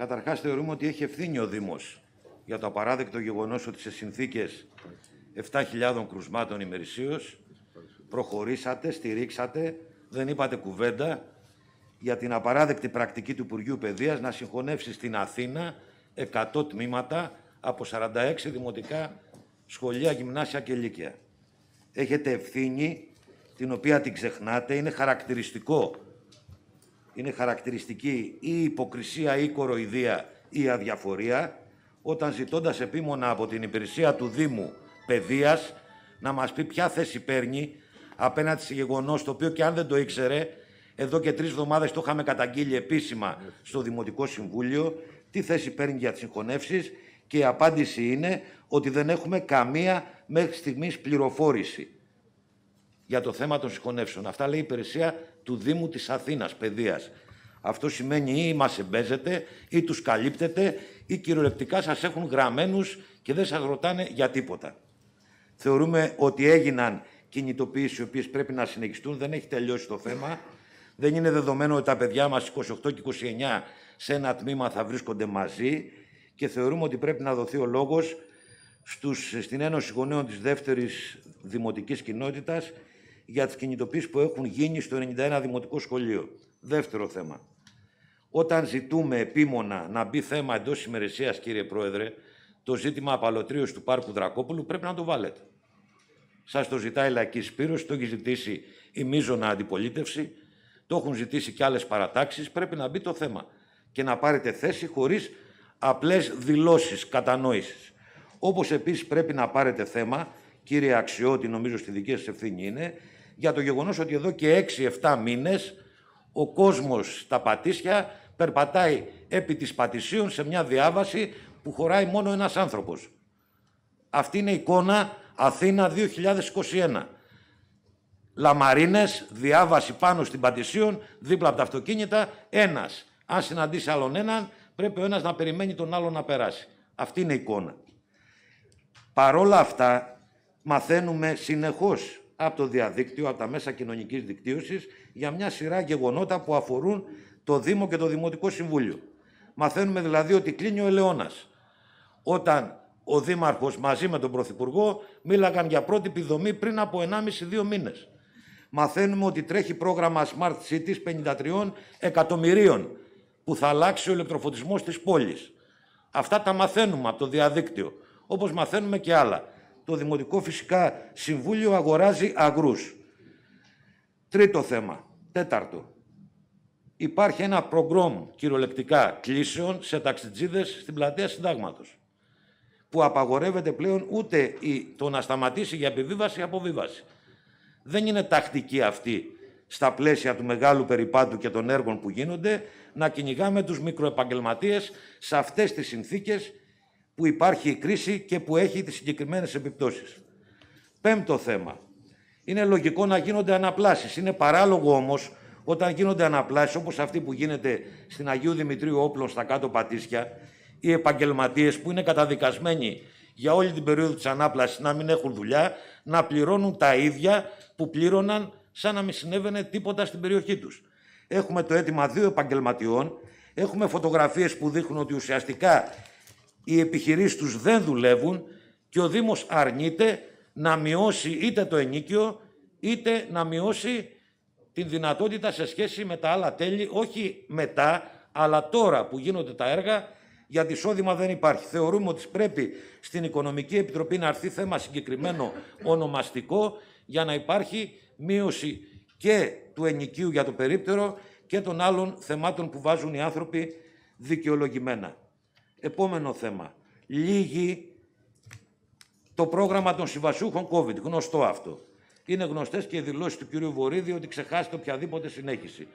Καταρχάς θεωρούμε ότι έχει ευθύνη ο Δήμος για το απαράδεκτο γεγονός ότι σε συνθήκες 7.000 κρουσμάτων ημερησίως προχωρήσατε, στηρίξατε, δεν είπατε κουβέντα για την απαράδεκτη πρακτική του Υπουργείου Παιδείας να συγχωνεύσει στην Αθήνα 100 τμήματα από 46 δημοτικά σχολεία, γυμνάσια και λύκεια. Έχετε ευθύνη την οποία την ξεχνάτε. Είναι χαρακτηριστικό είναι χαρακτηριστική η υποκρισία ή η κοροϊδία ή αδιαφορία αδιαφορια ζητώντας επίμονα από την υπηρεσία του Δήμου Παιδείας να μας πει ποια θέση παίρνει απέναντι σε γεγονός το οποίο και αν δεν το ήξερε εδώ και τρεις εβδομάδες το είχαμε καταγγείλει επίσημα στο Δημοτικό Συμβούλιο τι θέση παίρνει για τις συγχωνεύσεις και η απάντηση είναι ότι δεν έχουμε καμία μέχρι στιγμής πληροφόρηση για το θέμα των συγχωνεύσεων. Αυτά λέει η υπηρεσία του Δήμου της Αθήνας Παιδείας. Αυτό σημαίνει ή μας εμπέζετε ή τους καλύπτετε ή κυριολεκτικά σας έχουν γραμμένους και δεν σας ρωτάνε για τίποτα. Θεωρούμε ότι έγιναν κινητοποιήσεις οι οποίες πρέπει να συνεχιστούν. Δεν έχει τελειώσει το θέμα. Δεν είναι δεδομένο ότι τα παιδιά μας 28 και 29 σε ένα τμήμα θα βρίσκονται μαζί και θεωρούμε ότι πρέπει να δοθεί ο λόγος στην Ένωση Γονέων της Δεύτερης Δημοτικής Κοινότητας για τις κινητοποίησει που έχουν γίνει στο 91 Δημοτικό Σχολείο. Δεύτερο θέμα. Όταν ζητούμε επίμονα να μπει θέμα εντός ημερησίας, κύριε Πρόεδρε, το ζήτημα απαλωτρίωσης του πάρκου Δρακόπουλου πρέπει να το βάλετε. Σας το ζητάει η Λαϊκή Σπήρωση, το έχει ζητήσει η Μίζωνα αντιπολίτευση, το έχουν ζητήσει και άλλες παρατάξεις. Πρέπει να μπει το θέμα και να πάρετε θέση χωρίς απλές δηλώσεις κατανόησης. Όπως επίσης πρέπει να πάρετε θέμα, κύριε Αξιώτη, νομίζω στη δική σας ευθύνη είναι, για το γεγονός ότι εδώ και 6-7 μήνες ο κόσμος στα Πατήσια περπατάει επί της Πατησίων σε μια διάβαση που χωράει μόνο ένας άνθρωπος. Αυτή είναι η εικόνα Αθήνα 2021. Λαμαρίνες, διάβαση πάνω στην Πατησίων, δίπλα από τα αυτοκίνητα, ένας. Αν συναντήσει άλλον έναν, πρέπει ο ένας να περιμένει τον άλλο να περάσει. Αυτή είναι η εικόνα. Παρόλα αυτά, μαθαίνουμε συνεχώς από το διαδίκτυο, από τα μέσα κοινωνικής δικτύωσης, για μια σειρά γεγονότα που αφορούν το Δήμο και το Δημοτικό Συμβούλιο. Μαθαίνουμε δηλαδή ότι κλείνει ο Ελαιώνας. Όταν ο Δήμαρχος μαζί με τον Πρωθυπουργό μίλαγαν για πρώτη επιδομή πριν από 1,5-2 μήνες. Μαθαίνουμε ότι τρέχει πρόγραμμα Smart Cities 53 εκατομμυρίων που θα αλλάξει ο ηλεκτροφωτισμός της πόλης. Αυτά τα μαθαίνουμε από το διαδίκτυο, Όπως μαθαίνουμε και άλλα. Το Δημοτικό Φυσικά Συμβούλιο αγοράζει αγρούς. Τρίτο θέμα. Τέταρτο. Υπάρχει ένα προγκρόμ κυριολεκτικά κλήσεων σε ταξιτζίδες στην πλατεία συντάγματος που απαγορεύεται πλέον ούτε το να σταματήσει για επιβίβαση ή αποβίβαση. Δεν είναι τακτική αυτή στα πλαίσια του μεγάλου περιπάτου και των έργων που γίνονται να κυνηγάμε τους μικροεπαγγελματίες σε αυτές τις συνθήκες που υπάρχει η κρίση και που έχει τις συγκεκριμένες επιπτώσεις. Πέμπτο θέμα. Είναι λογικό να γίνονται αναπλάσεις. Είναι παράλογο όμως όταν γίνονται αναπλάσεις όπως αυτή που γίνεται στην Αγίου Δημητρίου Όπλων στα κάτω Πατήσια οι επαγγελματίες που είναι καταδικασμένοι για όλη την περίοδο της ανάπλασης να μην έχουν δουλειά, να πληρώνουν τα ίδια που πλήρωναν σαν να μην συνέβαινε τίποτα στην περιοχή τους. Έχουμε το αίτημα δύο επαγγελματιών, έχουμε φωτογραφίες που δείχνουν ότι ουσιαστικά οι επιχειρήσεις τους δεν δουλεύουν και ο Δήμος αρνείται να μειώσει είτε το ενίκιο είτε να μειώσει την δυνατότητα σε σχέση με τα άλλα τέλη, όχι μετά, αλλά τώρα που γίνονται τα έργα, γιατί εισόδημα δεν υπάρχει. Θεωρούμε ότι πρέπει στην Οικονομική Επιτροπή να έρθει θέμα συγκεκριμένο ονομαστικό για να υπάρχει μείωση και του ενικίου για το περίπτερο και των άλλων θεμάτων που βάζουν οι άνθρωποι δικαιολογημένα. Επόμενο θέμα. Λίγη το πρόγραμμα των συμβασούχων COVID. Γνωστό αυτό. Είναι γνωστές και οι δηλώσεις του κ. Βορύδη ότι ξεχάσετε οποιαδήποτε συνέχιση.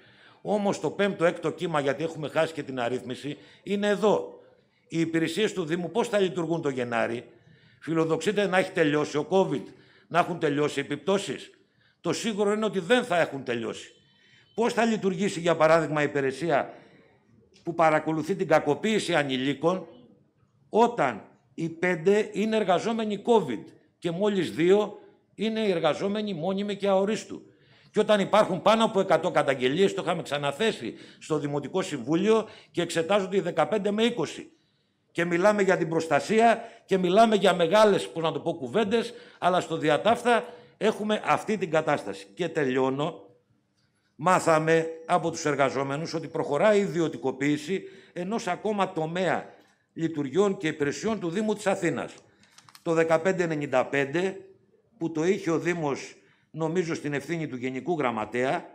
Όμως το πέμπτο, έκτο κύμα, γιατί έχουμε χάσει και την αρρύθμιση, είναι εδώ. Οι υπηρεσίες του Δήμου πώς θα λειτουργούν το Γενάρη. Φιλοδοξείτε να έχει τελειώσει ο COVID, να έχουν τελειώσει οι επιπτώσεις. Το σίγουρο είναι ότι δεν θα έχουν τελειώσει. Πώς θα λειτουργήσει, για παράδειγμα, η υπηρεσία που παρακολουθεί την κακοποίηση ανηλίκων όταν οι πέντε είναι εργαζόμενοι COVID και μόλις δύο είναι οι εργαζόμενοι μόνιμοι και αορίστου. Και όταν υπάρχουν πάνω από 100 καταγγελίες, το είχαμε ξαναθέσει στο Δημοτικό Συμβούλιο και εξετάζονται οι 15 με 20. Και μιλάμε για την προστασία και μιλάμε για μεγάλες, που να το πω, κουβέντες, αλλά στο διατάφτα έχουμε αυτή την κατάσταση. Και τελειώνω Μάθαμε από τους εργαζόμενους ότι προχωράει η ιδιωτικοποίηση ενός ακόμα τομέα λειτουργιών και υπηρεσιών του Δήμου της Αθήνας. Το 1595 που το είχε ο Δήμος νομίζω στην ευθύνη του Γενικού Γραμματέα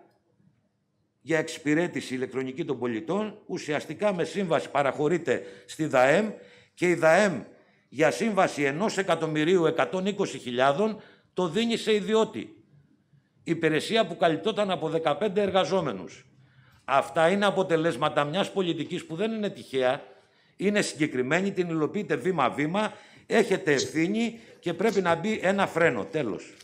για εξυπηρέτηση ηλεκτρονική των πολιτών, ουσιαστικά με σύμβαση παραχωρείται στη ΔΑΕΜ και η ΔΑΕΜ για σύμβαση 120.000 το δίνει σε ιδιώτη υπηρεσία που καλυπτόταν από 15 εργαζόμενους. Αυτά είναι αποτελέσματα μιας πολιτικής που δεν είναι τυχαία, είναι συγκεκριμένη, την υλοποιείτε βήμα-βήμα, έχετε ευθύνη και πρέπει να μπει ένα φρένο. Τέλος.